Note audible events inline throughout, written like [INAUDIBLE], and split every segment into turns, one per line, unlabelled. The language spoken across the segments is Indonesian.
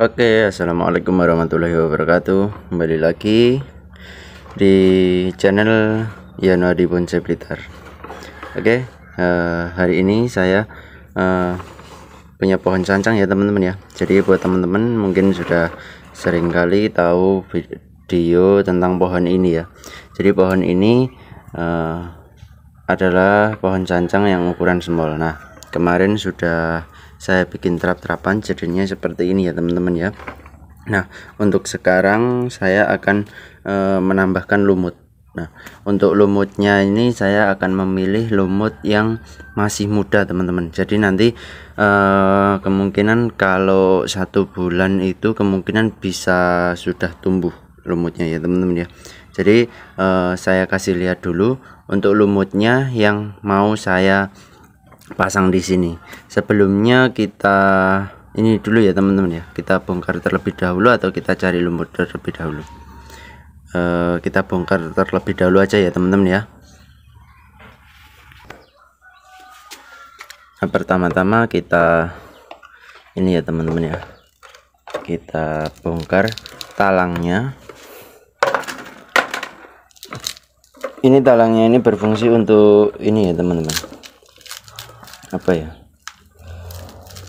Oke, okay, assalamualaikum warahmatullahi wabarakatuh. Kembali lagi di channel Yanuadi Bonsai Blitar. Oke, okay, uh, eh, hari ini saya uh, punya pohon cancang ya teman-teman ya. Jadi buat teman-teman mungkin sudah sering kali tahu video tentang pohon ini ya. Jadi pohon ini uh, adalah pohon cancang yang ukuran small. Nah, kemarin sudah saya bikin terap-terapan jadinya seperti ini ya teman-teman ya nah untuk sekarang saya akan e, menambahkan lumut nah untuk lumutnya ini saya akan memilih lumut yang masih muda teman-teman jadi nanti e, kemungkinan kalau satu bulan itu kemungkinan bisa sudah tumbuh lumutnya ya teman-teman ya jadi e, saya kasih lihat dulu untuk lumutnya yang mau saya pasang di sini sebelumnya kita ini dulu ya teman-teman ya kita bongkar terlebih dahulu atau kita cari lumpur terlebih dahulu e, kita bongkar terlebih dahulu aja ya teman-teman ya nah, pertama-tama kita ini ya teman-teman ya kita bongkar talangnya ini talangnya ini berfungsi untuk ini ya teman-teman apa ya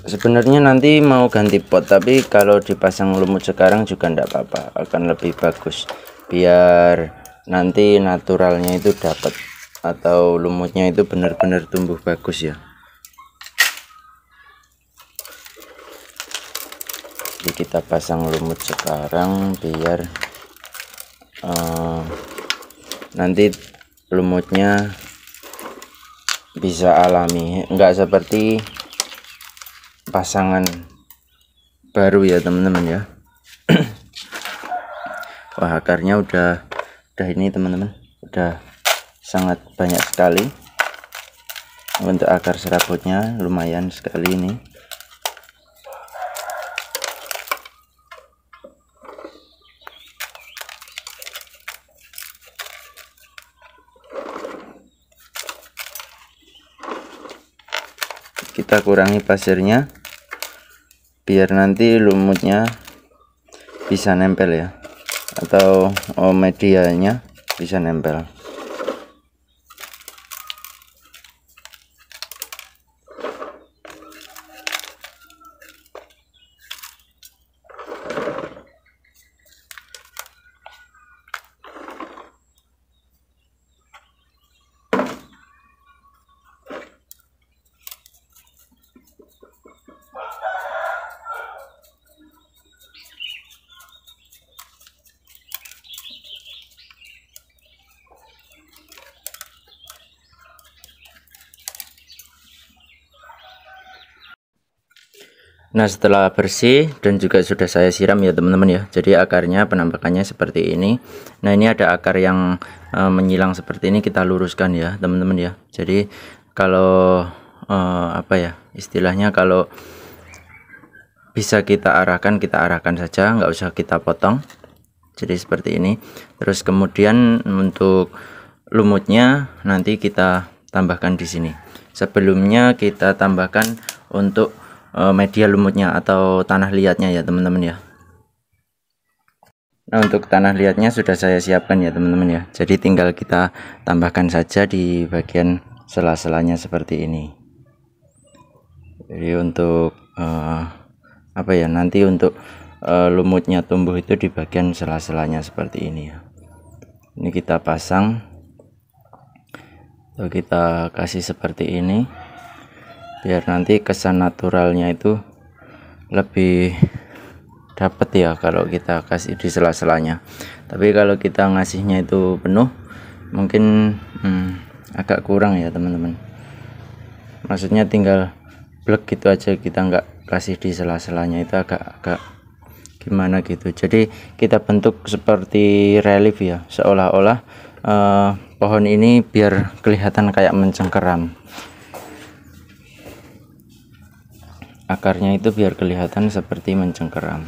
sebenarnya nanti mau ganti pot tapi kalau dipasang lumut sekarang juga enggak apa-apa akan lebih bagus biar nanti naturalnya itu dapat atau lumutnya itu benar-benar tumbuh bagus ya jadi kita pasang lumut sekarang biar uh, nanti lumutnya bisa alami enggak seperti pasangan baru ya teman-teman ya [CLEARS THROAT] wah akarnya udah udah ini teman-teman udah sangat banyak sekali untuk akar serabutnya lumayan sekali ini kita kurangi pasirnya biar nanti lumutnya bisa nempel ya atau oh, medianya bisa nempel Nah setelah bersih dan juga sudah saya siram ya teman-teman ya Jadi akarnya penampakannya seperti ini Nah ini ada akar yang e, menyilang seperti ini kita luruskan ya teman-teman ya Jadi kalau e, apa ya istilahnya kalau bisa kita arahkan kita arahkan saja nggak usah kita potong jadi seperti ini terus kemudian untuk lumutnya nanti kita tambahkan di sini sebelumnya kita tambahkan untuk eh, media lumutnya atau tanah liatnya ya teman-teman ya Nah untuk tanah liatnya sudah saya siapkan ya teman-teman ya Jadi tinggal kita tambahkan saja di bagian sela-selanya seperti ini Jadi untuk uh, apa ya nanti untuk uh, lumutnya tumbuh itu di bagian sela-selanya seperti ini ya ini kita pasang Lalu kita kasih seperti ini biar nanti kesan naturalnya itu lebih dapat ya kalau kita kasih di sela-selanya tapi kalau kita ngasihnya itu penuh mungkin hmm, agak kurang ya teman-teman maksudnya tinggal blek gitu aja kita nggak kasih di sela-selanya itu agak-agak gimana gitu jadi kita bentuk seperti relief ya seolah-olah eh, pohon ini biar kelihatan kayak mencengkeram akarnya itu biar kelihatan seperti mencengkeram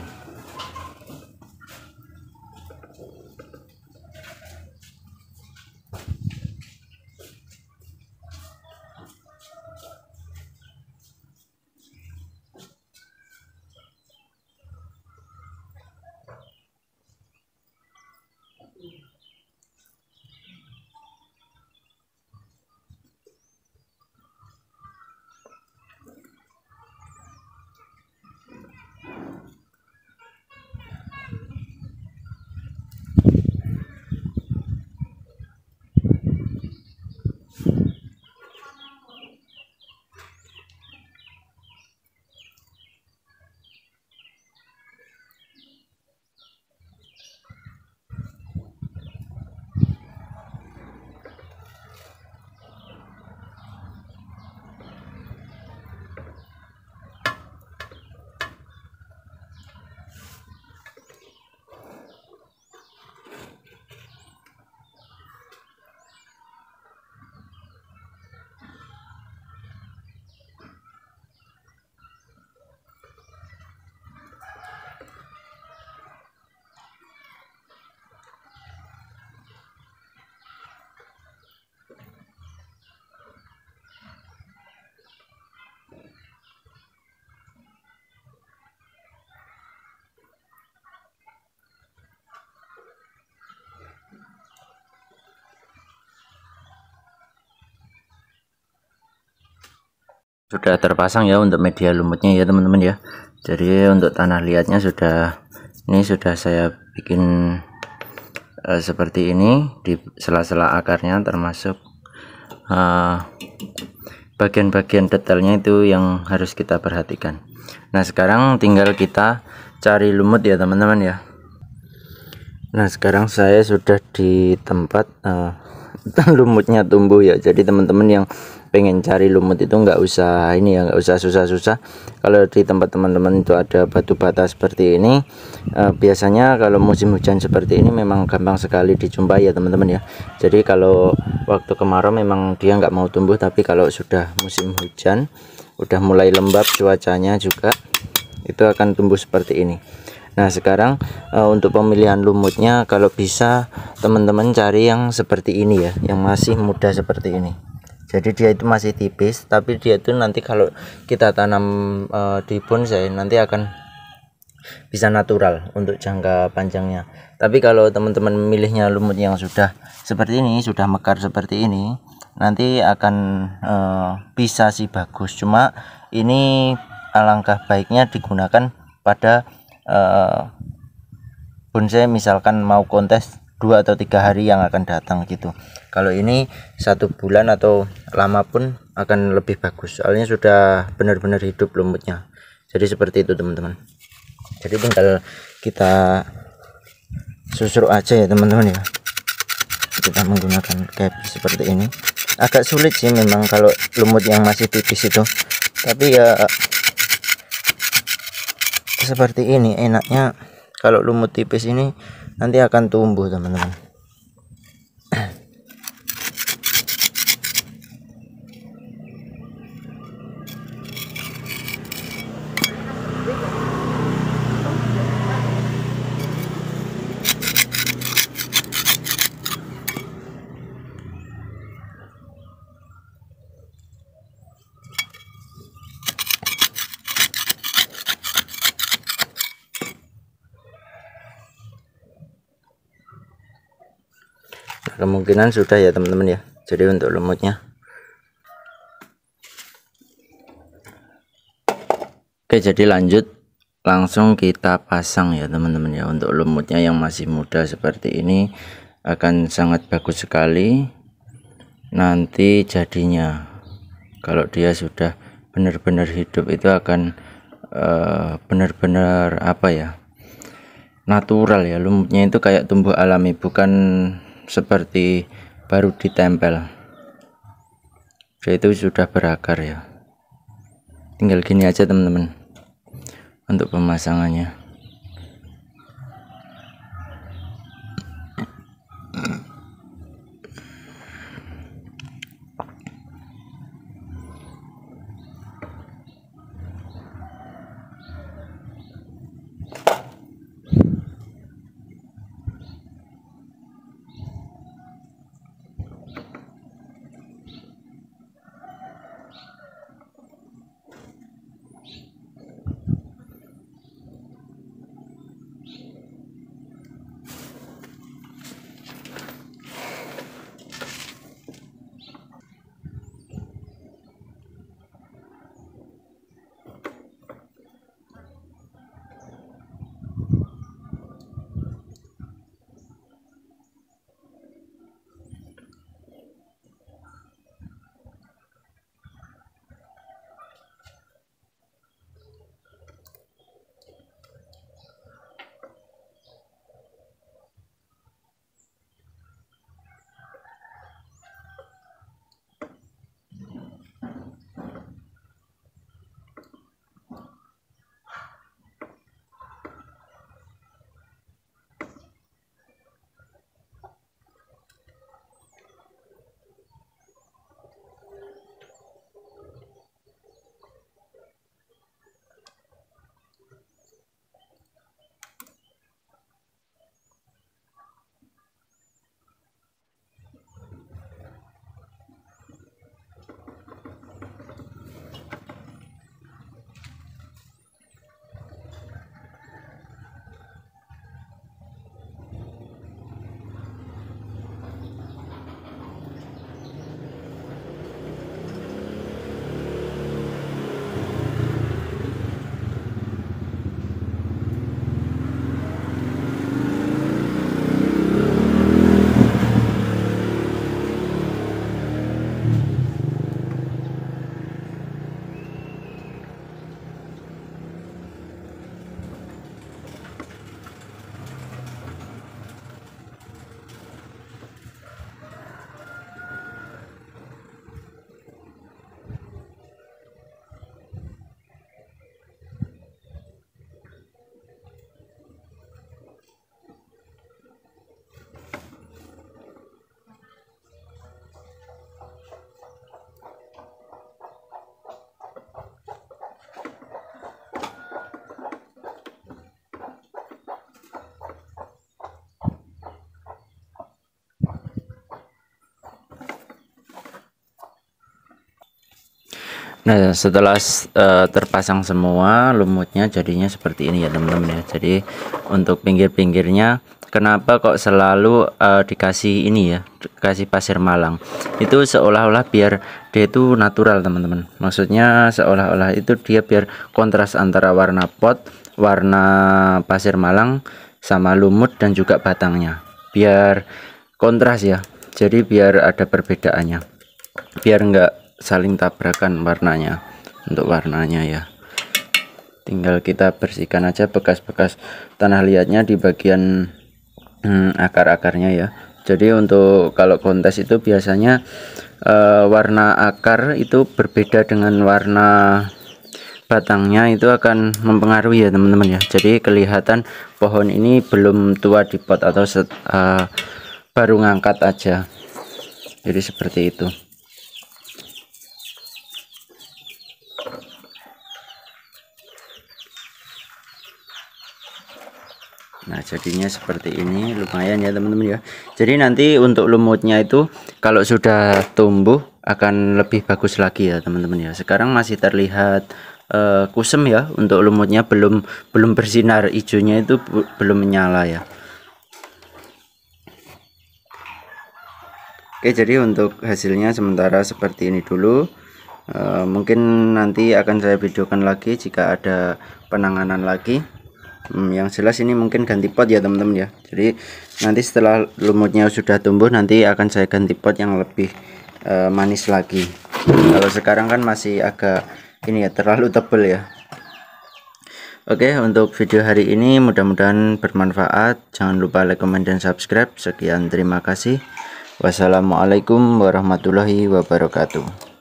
sudah terpasang ya untuk media lumutnya ya teman-teman ya jadi untuk tanah liatnya sudah ini sudah saya bikin uh, seperti ini di sela-sela akarnya termasuk eh, bagian-bagian uh, detailnya itu yang harus kita perhatikan nah sekarang tinggal kita cari lumut ya teman-teman ya nah sekarang saya sudah di tempat uh, [LAUGHS] lumutnya tumbuh ya jadi teman-teman yang pengen cari lumut itu nggak usah ini ya nggak usah susah-susah kalau di tempat teman-teman itu ada batu bata seperti ini eh, biasanya kalau musim hujan seperti ini memang gampang sekali dijumpai ya teman-teman ya jadi kalau waktu kemarau memang dia nggak mau tumbuh tapi kalau sudah musim hujan udah mulai lembab cuacanya juga itu akan tumbuh seperti ini Nah sekarang uh, untuk pemilihan lumutnya kalau bisa teman-teman cari yang seperti ini ya yang masih muda seperti ini jadi dia itu masih tipis tapi dia itu nanti kalau kita tanam e, di bonsai nanti akan bisa natural untuk jangka panjangnya tapi kalau teman-teman memilihnya lumut yang sudah seperti ini sudah mekar seperti ini nanti akan e, bisa sih bagus cuma ini alangkah baiknya digunakan pada e, eh, bonsai misalkan mau kontes dua atau tiga hari yang akan datang gitu kalau ini satu bulan atau lama pun akan lebih bagus soalnya sudah benar-benar hidup lumutnya jadi seperti itu teman-teman jadi tinggal kita susur aja ya teman-teman ya kita menggunakan cap seperti ini agak sulit sih memang kalau lumut yang masih tipis itu tapi ya seperti ini enaknya kalau lumut tipis ini nanti akan tumbuh teman-teman kemungkinan sudah ya teman-teman ya jadi untuk lumutnya oke jadi lanjut langsung kita pasang ya teman-teman ya untuk lumutnya yang masih muda seperti ini akan sangat bagus sekali nanti jadinya kalau dia sudah benar-benar hidup itu akan eh, benar-benar uh, apa ya natural ya lumutnya itu kayak tumbuh alami bukan seperti baru ditempel dia itu sudah berakar ya tinggal gini aja teman-teman untuk pemasangannya Nah, setelah uh, terpasang semua lumutnya jadinya seperti ini ya, teman-teman ya. Jadi untuk pinggir-pinggirnya kenapa kok selalu uh, dikasih ini ya, dikasih pasir malang. Itu seolah-olah biar dia itu natural, teman-teman. Maksudnya seolah-olah itu dia biar kontras antara warna pot, warna pasir malang sama lumut dan juga batangnya. Biar kontras ya. Jadi biar ada perbedaannya. Biar enggak saling tabrakan warnanya untuk warnanya ya tinggal kita bersihkan aja bekas-bekas tanah liatnya di bagian hmm, akar-akarnya ya jadi untuk kalau kontes itu biasanya uh, warna akar itu berbeda dengan warna batangnya itu akan mempengaruhi ya teman-teman ya jadi kelihatan pohon ini belum tua di pot atau set, uh, baru ngangkat aja jadi seperti itu Nah jadinya seperti ini lumayan ya teman-teman ya Jadi nanti untuk lumutnya itu kalau sudah tumbuh akan lebih bagus lagi ya teman-teman ya Sekarang masih terlihat uh, kusem ya untuk lumutnya belum belum bersinar hijaunya itu belum menyala ya Oke jadi untuk hasilnya sementara seperti ini dulu uh, Mungkin nanti akan saya videokan lagi jika ada penanganan lagi hmm, yang jelas ini mungkin ganti pot ya teman-teman ya jadi nanti setelah lumutnya sudah tumbuh nanti akan saya ganti pot yang lebih uh, manis lagi kalau sekarang kan masih agak ini ya terlalu tebel ya Oke untuk video hari ini mudah-mudahan bermanfaat jangan lupa like comment dan subscribe sekian terima kasih wassalamualaikum warahmatullahi wabarakatuh